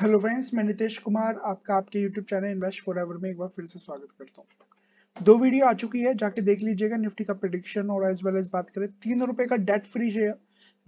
Hello friends मैं नितेश कुमार आपका आपके यूट्यूब चैनल इन्वेस्ट फॉर में एक बार फिर से स्वागत करता हूँ दो वीडियो आ चुकी है जाके देख लीजिएगा निफ्टी का प्रडिक्शन और एज वेल एज बात करें तीन रुपए का डेट फ्री शेयर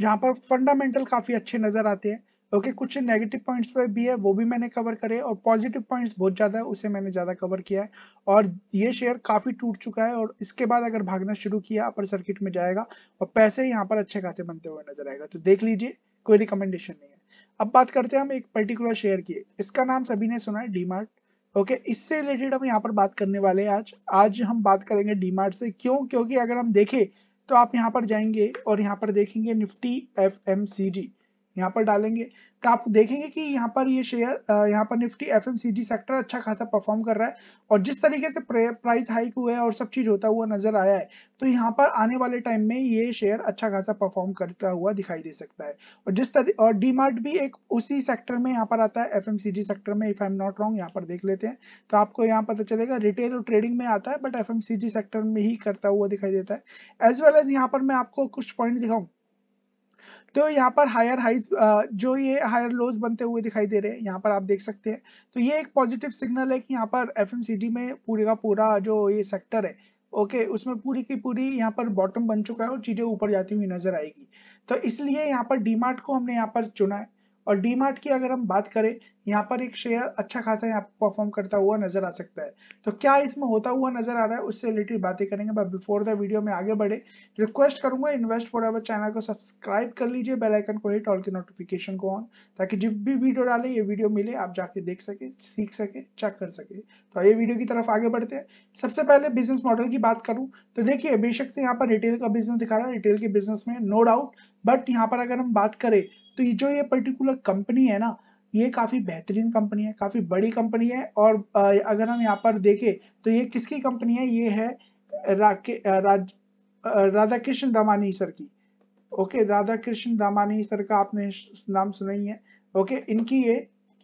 जहाँ पर फंडामेंटल काफी अच्छे नजर आते हैं ओके okay, कुछ नेगेटिव पॉइंट्स पर भी है वो भी मैंने कवर करे और पॉजिटिव पॉइंट्स बहुत ज़्यादा है उसे मैंने ज़्यादा कवर किया है और ये शेयर काफ़ी टूट चुका है और इसके बाद अगर भागना शुरू किया अपर सर्किट में जाएगा और पैसे यहाँ पर अच्छे खासे बनते हुए नजर आएगा तो देख लीजिए कोई रिकमेंडेशन नहीं है अब बात करते हैं हम एक पर्टिकुलर शेयर की इसका नाम सभी ने सुना है डीमार्ट ओके okay, इससे रिलेटेड हम यहाँ पर बात करने वाले हैं आज आज हम बात करेंगे डीमार्ट से क्यों क्योंकि अगर हम देखें तो आप यहाँ पर जाएंगे और यहाँ पर देखेंगे Nifty F M C G यहाँ पर डालेंगे तो आप देखेंगे कि यहाँ पर ये शेयर यहाँ पर निफ्टी एफ सेक्टर अच्छा खासा परफॉर्म कर रहा है और जिस तरीके से प्राइस हाइक हुआ है और सब चीज होता हुआ नजर आया है तो यहाँ पर आने वाले टाइम में ये शेयर अच्छा खासा परफॉर्म करता हुआ दिखाई दे सकता है और जिस तरह और डीमार्ट भी एक उसी सेक्टर में यहाँ पर आता है एफ सेक्टर में if I am not wrong यहाँ पर देख लेते हैं तो आपको यहाँ पता चलेगा रिटेल और ट्रेडिंग में आता है बट एफ सेक्टर में ही करता हुआ दिखाई देता है एज वेल एज यहाँ पर मैं आपको कुछ पॉइंट दिखाऊँ तो यहाँ पर हायर हाइज जो ये हायर लोज बनते हुए दिखाई दे रहे हैं यहाँ पर आप देख सकते हैं तो ये एक पॉजिटिव सिग्नल है कि यहाँ पर एफ में पूरे का पूरा जो ये सेक्टर है ओके okay, उसमें पूरी की पूरी यहाँ पर बॉटम बन चुका है और चीजें ऊपर जाती हुई नजर आएगी तो इसलिए यहाँ पर डीमार्ट को हमने यहाँ पर चुना है और डीमार्ट की अगर हम बात करें यहाँ पर एक शेयर अच्छा खासा यहाँ परफॉर्म करता हुआ नजर आ सकता है तो क्या इसमें होता हुआ नजर आ रहा है उससे रिलेटेड बातें करेंगे बट बिफोर द वीडियो में आगे बढ़े रिक्वेस्ट करूंगा इन्वेस्ट फॉर एवर चैनल को सब्सक्राइब कर लीजिए बेल आइकन को हिट ऑल के नोटिफिकेशन को ऑन ताकि जब भी वीडियो डाले ये वीडियो मिले आप जाके देख सके सीख सके चेक कर सके तो ये वीडियो की तरफ आगे बढ़ते हैं सबसे पहले बिजनेस मॉडल की बात करूँ तो देखिये बेशक से यहाँ पर रिटेल का बिजनेस दिखा रहा है रिटेल के बिजनेस में नो डाउट बट यहाँ पर अगर हम बात करें तो ये जो ये पर्टिकुलर कंपनी है ना ये काफ़ी बेहतरीन कंपनी है काफ़ी बड़ी कंपनी है और अगर हम यहाँ पर देखें तो ये किसकी कंपनी है ये है राके राज राधा कृष्ण दामानी सर की ओके राधा कृष्ण दामानी सर का आपने नाम सुना ही है ओके इनकी ये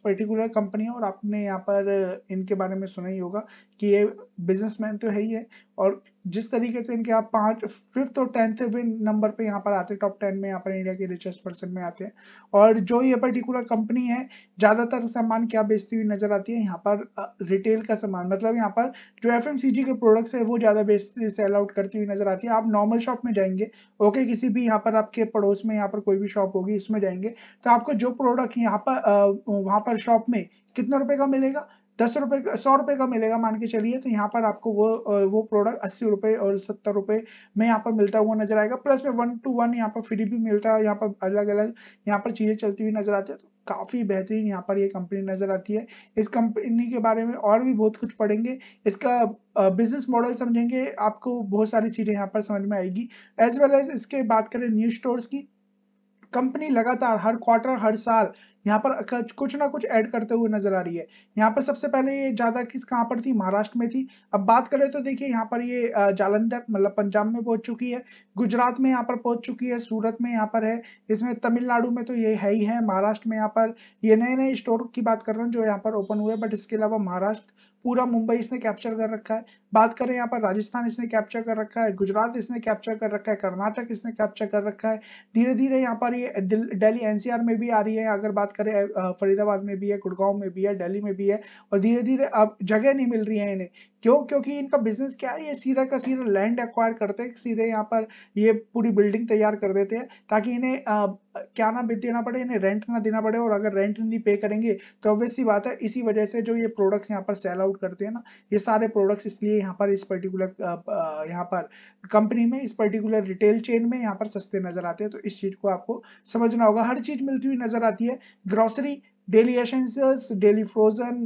पर्टिकुलर कंपनी है और आपने यहाँ पर इनके बारे में सुना ही होगा कि ये बिजनेसमैन तो है ही है और जिस तरीके से इनके आप पांच फिफ्थ और टेंथ भी नंबर पे यहाँ पर आते हैं टॉप टेन में यहाँ पर इंडिया के रिचेस्ट पर्सन में आते हैं और जो ये पर्टिकुलर कंपनी है ज़्यादातर सामान क्या बेचती हुई नजर आती है यहाँ पर रिटेल का सामान मतलब यहाँ पर जो एफ के प्रोडक्ट्स है वो ज़्यादा बेचती सेल आउट करती हुई नजर आती है आप नॉर्मल शॉप में जाएंगे ओके किसी भी यहाँ पर आपके पड़ोस में यहाँ पर कोई भी शॉप होगी इसमें जाएंगे तो आपको जो प्रोडक्ट यहाँ पर वहाँ पर शॉप में कितना रुपए का मिलेगा दस रुपए का सौ रुपए का मिलेगा मान के चलिए तो यहाँ पर आपको वो वो प्रोडक्ट अस्सी रुपए और सत्तर रुपए में यहाँ पर मिलता हुआ नजर आएगा प्लस में वन टू वन यहाँ पर फ्री भी मिलता है यहाँ पर अलग अलग यहाँ पर चीजें चलती हुई नजर आती है तो काफ़ी बेहतरीन यहाँ पर ये यह कंपनी नज़र आती है इस कंपनी के बारे में और भी बहुत कुछ पढ़ेंगे इसका बिजनेस मॉडल समझेंगे आपको बहुत सारी चीज़ें यहाँ पर समझ में आएगी एज वेल एज इसके बात करें न्यू स्टोर्स की कंपनी लगातार हर क्वार्टर हर साल यहाँ पर कुछ ना कुछ ऐड करते हुए नजर आ रही है यहाँ पर सबसे पहले ये ज्यादा किस कहाँ पर थी महाराष्ट्र में थी अब बात करें तो देखिए यहाँ पर ये जालंधर मतलब पंजाब में पहुंच चुकी है गुजरात में यहाँ पर पहुंच चुकी है सूरत में यहाँ पर है इसमें तमिलनाडु में तो ये है ही है महाराष्ट्र में यहाँ पर ये नए नए स्टोर की बात कर रहे हैं जो यहाँ पर ओपन हुए बट इसके अलावा महाराष्ट्र पूरा मुंबई इसने कैप्चर कर रखा है बात करें यहाँ पर राजस्थान इसने कैप्चर कर रखा है गुजरात इसने कैप्चर कर रखा है कर्नाटक इसने कैप्चर कर रखा है धीरे धीरे यहाँ पर ये दिल्ली एनसीआर में भी आ रही है अगर बात करें फरीदाबाद में भी है गुड़गांव में भी है दिल्ली में भी है और धीरे धीरे अब जगह नहीं मिल रही है इन्हें क्यों क्योंकि इनका बिजनेस क्या है ये सीधा का सीधा लैंड एक्वायर करते हैं सीधे यहाँ पर ये पूरी बिल्डिंग तैयार कर देते हैं ताकि इन्हें आ, क्या ना बिल देना पड़े इन्हें रेंट ना देना पड़े और अगर रेंट नहीं पे करेंगे तो ऑब्वियसली बात है इसी वजह से जो ये प्रोडक्ट्स यहाँ पर सेल आउट करते हैं ना ये सारे प्रोडक्ट्स इसलिए यहाँ पर इस पर्टिकुलर यहाँ पर कंपनी में इस पर्टिकुलर रिटेल चेन में यहाँ पर सस्ते नजर आते हैं तो इस चीज को आपको समझना होगा हर चीज मिलती हुई नजर आती है grocery daily essentials daily frozen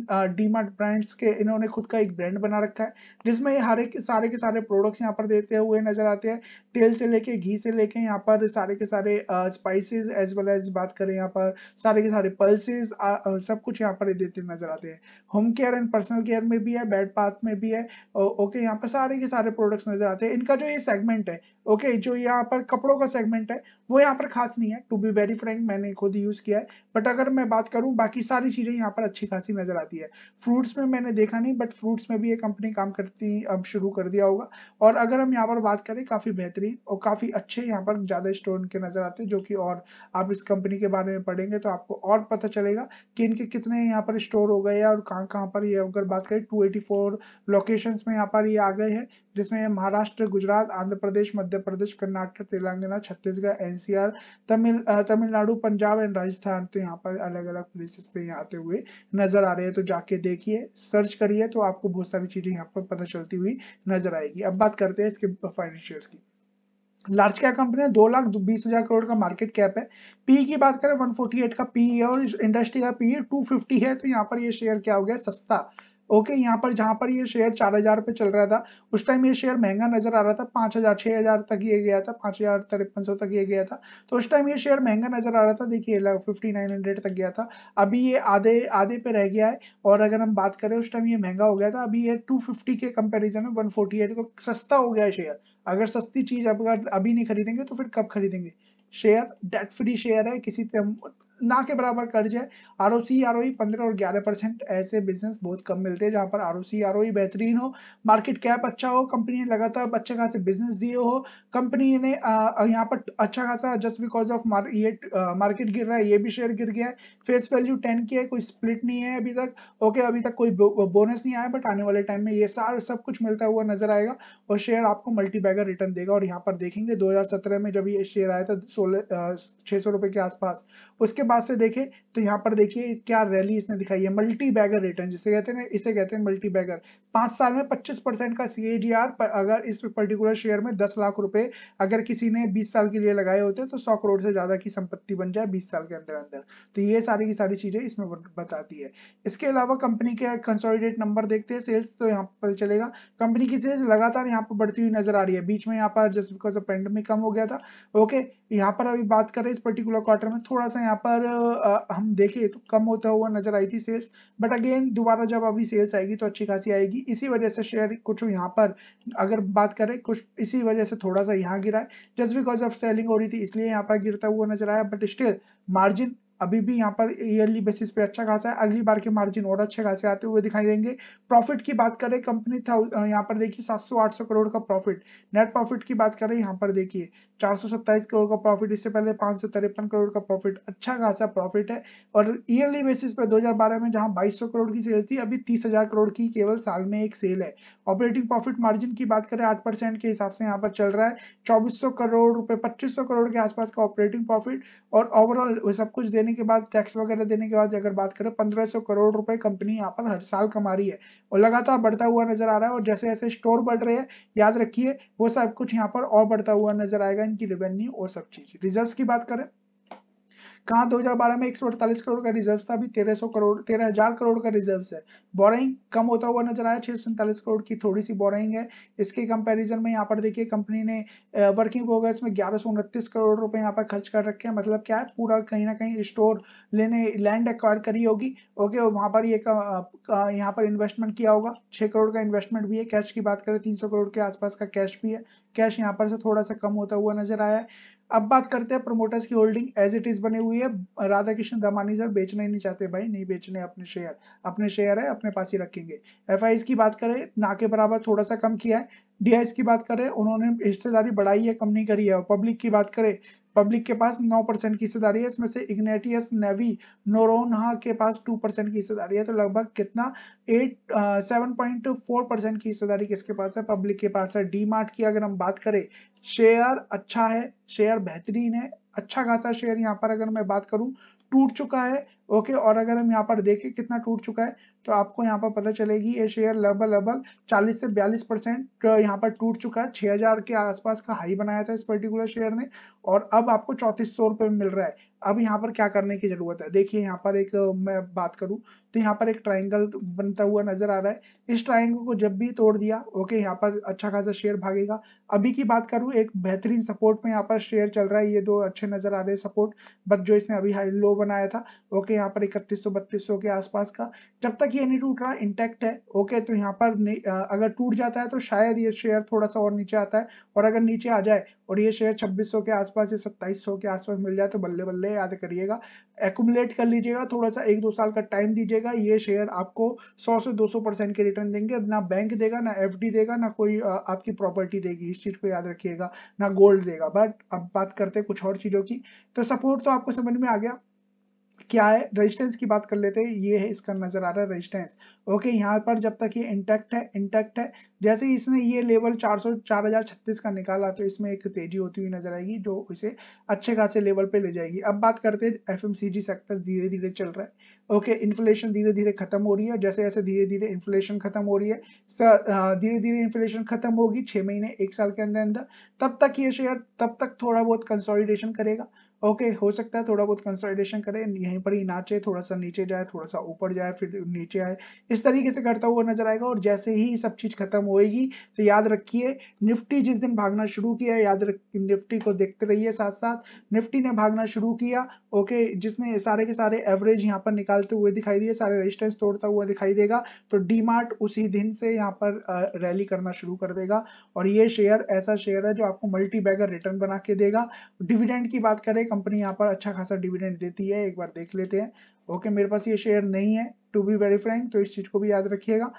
mart brands के इन्होंने खुद का एक ब्रांड बना रखा है जिसमें हर एक सारे के सारे प्रोडक्ट्स यहाँ पर देते हुए नजर आते हैं तेल से लेके घी से लेके यहाँ पर सारे के सारे स्पाइसेस एज वेल एज बात करें यहाँ पर सारे के सारे पल्सेस uh, uh, सब कुछ यहाँ पर देते नजर आते हैं home care and personal care में भी है बेड पाथ में भी है ओके यहाँ पर सारे के सारे प्रोडक्ट्स नजर आते हैं इनका जो ये सेगमेंट है ओके okay, जो यहाँ पर कपड़ों का सेगमेंट है वो यहाँ पर खास नहीं है टू बी वेरी फ्रेंक मैंने खुद यूज किया है बट अगर मैं बात करूँ हूँ बाकी सारी चीजें यहाँ पर अच्छी खासी नजर आती है फ्रूट्स में मैंने देखा नहीं बट फ्रूट्स में भी ये कंपनी काम करती अब शुरू कर दिया होगा और अगर हम यहाँ पर बात करें काफी बेहतरीन और काफी अच्छे यहाँ पर ज्यादा स्टोर इनके नजर आते हैं जो कि और आप इस कंपनी के बारे में पढ़ेंगे तो आपको और पता चलेगा कि इनके कितने यहाँ पर स्टोर हो गए और कहाँ कहाँ पर ये अगर बात करें टू एटी लोकेशंस में यहाँ पर ये आ गए हैं जिसमें महाराष्ट्र गुजरात आंध्र प्रदेश मध्य प्रदेश कर्नाटक तेलंगाना छत्तीसगढ़ एनसीआर तमिल तमिलनाडु पंजाब एंड राजस्थान तो यहाँ पर अलग अलग प्लेसेस पे आते हुए नजर आ रहे हैं तो जाके देखिए सर्च करिए तो आपको बहुत सारी चीजें यहाँ पर पता चलती हुई नजर आएगी अब बात करते हैं इसके फाइनेंशियल्स की लार्ज कैप कंपनी दो लाख बीस हजार करोड़ का मार्केट कैप है पी की बात करें 148 का पी e है और इंडस्ट्री का पी टू फिफ्टी है तो यहाँ पर ये शेयर क्या हो गया सस्ता ओके यहाँ पर जहां पर ये शेयर चार हजार पे चल रहा था उस टाइम ये शेयर महंगा नजर आ रहा था पांच हजार छह हजार तक ये गया था पांच हजार तिरपन सौ तक ये गया था तो उस टाइम ये शेयर महंगा नजर आ रहा था देखिए फिफ्टी नाइन हंड्रेड तक गया था अभी ये आधे आधे पे रह गया है और अगर हम बात करें उस टाइम ये महंगा हो गया था अभी ये टू के कम्पेरिजन में वन फोर्टी तो सस्ता हो गया है शेयर अगर सस्ती चीज अगर अभी नहीं खरीदेंगे तो फिर कब खरीदेंगे शेयर डेट फ्री शेयर है किसी पे हम ना के बराबर कर्ज है R O C R O पंद्रह और ग्यारह परसेंट ऐसे बिजनेस बहुत कम मिलते हैं जहाँ पर R O C R O बेहतरीन हो मार्केट कैप अच्छा हो कंपनी ने लगातार अच्छे खासे बिजनेस दिए हो कंपनी ने यहाँ पर अच्छा खासा जस्ट बिकॉज ऑफ ये मार्केट गिर रहा है ये भी शेयर गिर गया है फेस वैल्यू टेन की है कोई स्प्लिट नहीं है अभी तक ओके अभी तक कोई बोनस नहीं आया बट आने वाले टाइम में ये सार सब कुछ मिलता हुआ नजर आएगा और शेयर आपको मल्टीबैगर रिटर्न देगा और यहाँ पर देखेंगे दो में जब ये शेयर आया था सोलह छह सौ रुपए के आसपास उसके बाद से देखें तो यहाँ पर देखिए क्या रैली इसने दिखाई है मल्टी बैगर रिटर्न जिसे कहते हैं इसे कहते हैं मल्टी बैगर पांच साल में 25 परसेंट का सी अगर इस पर्टिकुलर शेयर में 10 लाख रुपए अगर किसी ने 20 साल के लिए लगाए होते तो 100 करोड़ से ज्यादा की संपत्ति बन जाए 20 साल के अंदर अंदर तो ये सारी की सारी चीजें इसमें बताती है इसके अलावा कंपनी के कंसोलिडेट नंबर देखते हैं सेल्स तो यहाँ पर चलेगा कंपनी की सेल्स लगातार यहाँ पर बढ़ती हुई नजर आ रही है बीच में यहाँ पर जस्ट बिकॉज ऑफ पेंडेमिक कम हो गया था ओके यहाँ पर अभी बात करें इस पर्टिकुलर क्वार्टर में थोड़ा सा यहाँ पर आ, हम देखें तो कम होता हुआ नजर आई थी सेल्स बट अगेन दोबारा जब अभी सेल्स आएगी तो अच्छी खासी आएगी इसी वजह से शेयर कुछ यहाँ पर अगर बात करें कुछ इसी वजह से थोड़ा सा यहाँ गिरा है जस्ट बिकॉज ऑफ सेलिंग हो रही थी इसलिए यहाँ पर गिरता हुआ नजर आया बट स्टिल मार्जिन अभी भी यहाँ पर ईयरली बेसिस पे अच्छा खासा है अगली बार के मार्जिन और अच्छे खासे आते हुए दिखाई देंगे प्रॉफिट की बात करें कंपनी था यहाँ पर देखिए 700-800 करोड़ का प्रॉफिट नेट प्रॉफिट की बात करें यहाँ पर देखिए सत्ताईस करोड़ का प्रॉफिट इससे पहले पाँच करोड़ का प्रॉफिट अच्छा खासा प्रॉफिट है और ईयरली बेसिस पे बारह में जहाँ सौ करोड़ की सेल थी अभी हजार करोड़ की केवल साल में एक सेल है ऑपरेटिंग प्रॉफिट मार्जिन की बात करें आठ परसेंट के हिसाब से यहाँ पर चल रहा है सौ करोड़ रुपए सौ करोड़ के आसपास का ऑपरेटिंग प्रॉफिट और ओवरऑल सब कुछ देने देने के बाद टैक्स वगैरह देने के बाद अगर बात करें पंद्रह सौ करोड़ रुपए कंपनी यहाँ पर हर साल कमा रही है और लगातार बढ़ता हुआ नजर आ रहा है और जैसे जैसे स्टोर बढ़ रहे हैं याद रखिए वो सब कुछ यहाँ पर और बढ़ता हुआ नजर आएगा इनकी रेवेन्यू और सब चीज रिजर्व की बात करें कहा 2012 में 148 करोड़ का रिजर्व था अभी 1300 करोड़ हजार करोड़ का रिजर्व है बोरिंग कम होता हुआ नजर आया छह करोड़ की थोड़ी सी बोरिंग है इसके कंपेरिजन में यहाँ पर देखिए कंपनी ने वर्किंग प्रोग्रेस में ग्यारह करोड़ रुपए यहाँ पर खर्च कर रखे हैं मतलब क्या है पूरा कहीं ना कहीं स्टोर लेने लैंड एक्वायर करी होगी ओके वहाँ वहां पर ये यहाँ पर इन्वेस्टमेंट किया होगा छह करोड़ का इन्वेस्टमेंट भी है कैश की बात करें तीन करोड़ के आसपास का कैश भी है कैश यहाँ पर से थोड़ा सा कम होता हुआ नजर आया है अब बात करते हैं प्रमोटर्स की होल्डिंग एज इट इज बनी हुई है राधा कृष्ण दमानी सर बेचना ही नहीं चाहते भाई नहीं बेचने अपने शेयर अपने शेयर है अपने पास ही रखेंगे एफ की बात करें ना के बराबर थोड़ा सा कम किया है डी की बात करें उन्होंने हिस्सेदारी बढ़ाई है कम नहीं करी है और पब्लिक की बात करें पब्लिक के पास 9 परसेंट की हिस्सेदारी है इसमें से इग्नेटियस नेवी नोरोनहा के पास 2 परसेंट की हिस्सेदारी है तो लगभग कितना eight seven point four percent की हिस्सेदारी किसके पास है पब्लिक के पास है डी मार्ट की अगर हम बात करें शेयर अच्छा है शेयर बेहतरीन है अच्छा खासा शेयर यहाँ पर अगर मैं बात करूं टूट चुका है ओके और अगर हम यहाँ पर देखें कितना टूट चुका है तो आपको यहाँ पर पता चलेगी ये शेयर लगभग लगभग 40 से 42 परसेंट यहाँ पर टूट चुका है 6000 के आसपास का हाई बनाया था इस पर्टिकुलर शेयर ने और अब आपको चौतीस सौ में मिल रहा है अब यहाँ पर क्या करने की जरूरत है देखिए यहाँ पर एक मैं बात करूं तो यहाँ पर एक ट्राइंगल बनता हुआ नजर आ रहा है इस ट्राइंगल को जब भी तोड़ दिया ओके यहाँ पर अच्छा खासा शेयर भागेगा अभी की बात करूं एक बेहतरीन सपोर्ट में यहाँ पर शेयर चल रहा है ये दो अच्छे नजर आ रहे हैं सपोर्ट बट जो इसने अभी हाई लो बनाया था ओके यहाँ पर इकतीस सौ बत्तीस सौ के आसपास का जब तक ये नहीं टूट रहा इंटैक्ट है ओके तो यहाँ पर अगर टूट जाता है तो शायद ये शेयर थोड़ा सा और नीचे आता है और अगर नीचे आ जाए और ये शेयर 2600 के आसपास या 2700 के आसपास मिल जाए तो बल्ले बल्ले याद करिएगा एकुमुलेट कर लीजिएगा थोड़ा सा एक दो साल का टाइम दीजिएगा ये शेयर आपको सौ से 200 परसेंट के रिटर्न देंगे ना बैंक देगा ना एफ देगा ना कोई आपकी प्रॉपर्टी देगी इस चीज को याद रखिएगा ना गोल्ड देगा बट अब बात करते हैं कुछ और चीजों की तो सपोर्ट तो आपको समझ में आ गया क्या है रेजिस्टेंस की बात कर लेते हैं ये है इसका नजर आ रहा है रेजिस्टेंस ओके यहाँ पर जब तक ये इंटैक्ट है इंटैक्ट है जैसे इसने ये लेवल 400 4036 का निकाला तो इसमें एक तेजी होती हुई नजर आएगी जो इसे अच्छे खासे लेवल पे ले जाएगी अब बात करते हैं जी सेक्टर धीरे धीरे चल रहा है ओके इन्फ्लेशन धीरे धीरे खत्म हो रही है जैसे जैसे धीरे धीरे इन्फ्लेशन खत्म हो रही है धीरे धीरे इन्फ्लेशन खत्म होगी छह महीने एक साल के अंदर अंदर तब तक ये शेयर तब तक थोड़ा बहुत कंसोलिडेशन करेगा ओके हो सकता है थोड़ा बहुत कंसल्टेशन करे यहीं पर ही नाचे थोड़ा सा नीचे जाए थोड़ा सा ऊपर जाए फिर नीचे आए इस तरीके से करता हुआ नजर आएगा और जैसे ही सब चीज खत्म होएगी तो याद रखिए निफ्टी जिस दिन भागना शुरू किया याद रखिए निफ्टी को देखते रहिए साथ साथ निफ्टी ने भागना शुरू किया ओके जिसने सारे के सारे एवरेज यहाँ पर निकालते हुए दिखाई दिए सारे रजिस्टेंस तोड़ता हुआ दिखाई देगा तो डी उसी दिन से यहाँ पर रैली करना शुरू कर देगा और ये शेयर ऐसा शेयर है जो आपको मल्टी बैगर रिटर्न बना के देगा डिविडेंड की बात करें कंपनी यहाँ पर अच्छा खासा डिविडेंड देती है एक बार देख लेते हैं ओके मेरे पास ये शेयर नहीं है टू बी वेरी फ्रेंक तो इस चीज़ को भी याद रखिएगा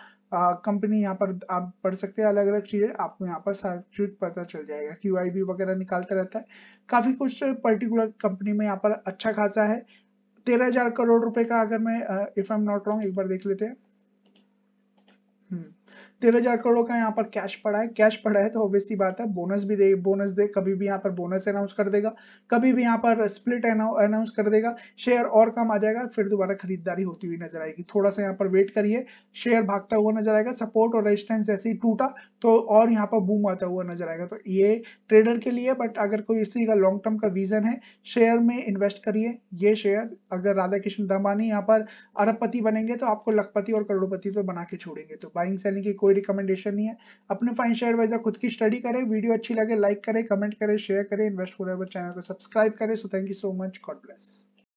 कंपनी यहाँ पर आप पढ़ सकते हैं अलग अलग चीज़ें आपको यहाँ पर सारा चीज पता चल जाएगा क्यू आई बी वगैरह निकालता रहता है काफ़ी कुछ पर्टिकुलर कंपनी में यहाँ पर अच्छा खासा है तेरह हजार करोड़ रुपए का अगर मैं if I am not wrong एक बार देख लेते हैं हम्म। तेरह हजार करोड़ का यहाँ पर कैश पड़ा है कैश पड़ा है तो ऑब्वियसली बात है बोनस भी दे बोनस दे कभी भी यहाँ पर बोनस अनाउंस कर देगा कभी भी यहाँ पर स्प्लिट अनाउंस कर देगा शेयर और कम आ जाएगा फिर दोबारा खरीदारी होती हुई नजर आएगी थोड़ा सा यहाँ पर वेट करिए शेयर भागता हुआ नजर आएगा सपोर्ट और रेजिस्टेंस ऐसे ही टूटा तो और यहाँ पर बूम आता हुआ नजर आएगा तो ये ट्रेडर के लिए बट अगर कोई इसी का लॉन्ग टर्म का विजन है शेयर में इन्वेस्ट करिए ये शेयर अगर राधा कृष्ण दमानी यहाँ पर अरबपति बनेंगे तो आपको लखपति और करोड़पति तो बना के छोड़ेंगे तो बाइंग सेलिंग की कोई कोई रिकमेंडेशन नहीं है अपने फाइनेंशियल एडवाइजर खुद की स्टडी करें वीडियो अच्छी लगे लाइक करें कमेंट करें शेयर करें इन्वेस्ट फॉर चैनल को सब्सक्राइब करें so thank you so much God bless